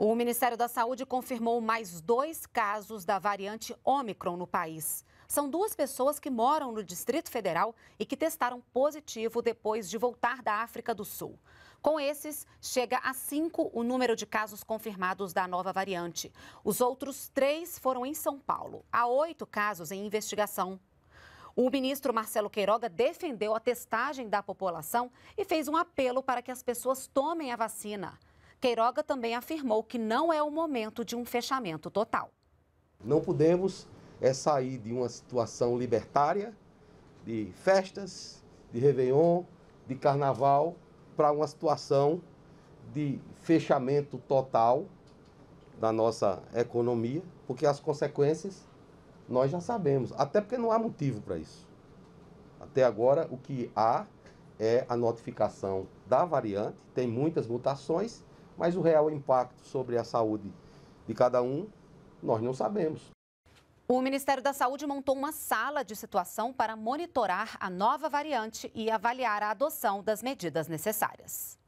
O Ministério da Saúde confirmou mais dois casos da variante Ômicron no país. São duas pessoas que moram no Distrito Federal e que testaram positivo depois de voltar da África do Sul. Com esses, chega a cinco o número de casos confirmados da nova variante. Os outros três foram em São Paulo. Há oito casos em investigação. O ministro Marcelo Queiroga defendeu a testagem da população e fez um apelo para que as pessoas tomem a vacina. Queiroga também afirmou que não é o momento de um fechamento total. Não podemos é sair de uma situação libertária, de festas, de Réveillon, de carnaval, para uma situação de fechamento total da nossa economia, porque as consequências nós já sabemos, até porque não há motivo para isso. Até agora, o que há é a notificação da variante, tem muitas mutações mas o real impacto sobre a saúde de cada um, nós não sabemos. O Ministério da Saúde montou uma sala de situação para monitorar a nova variante e avaliar a adoção das medidas necessárias.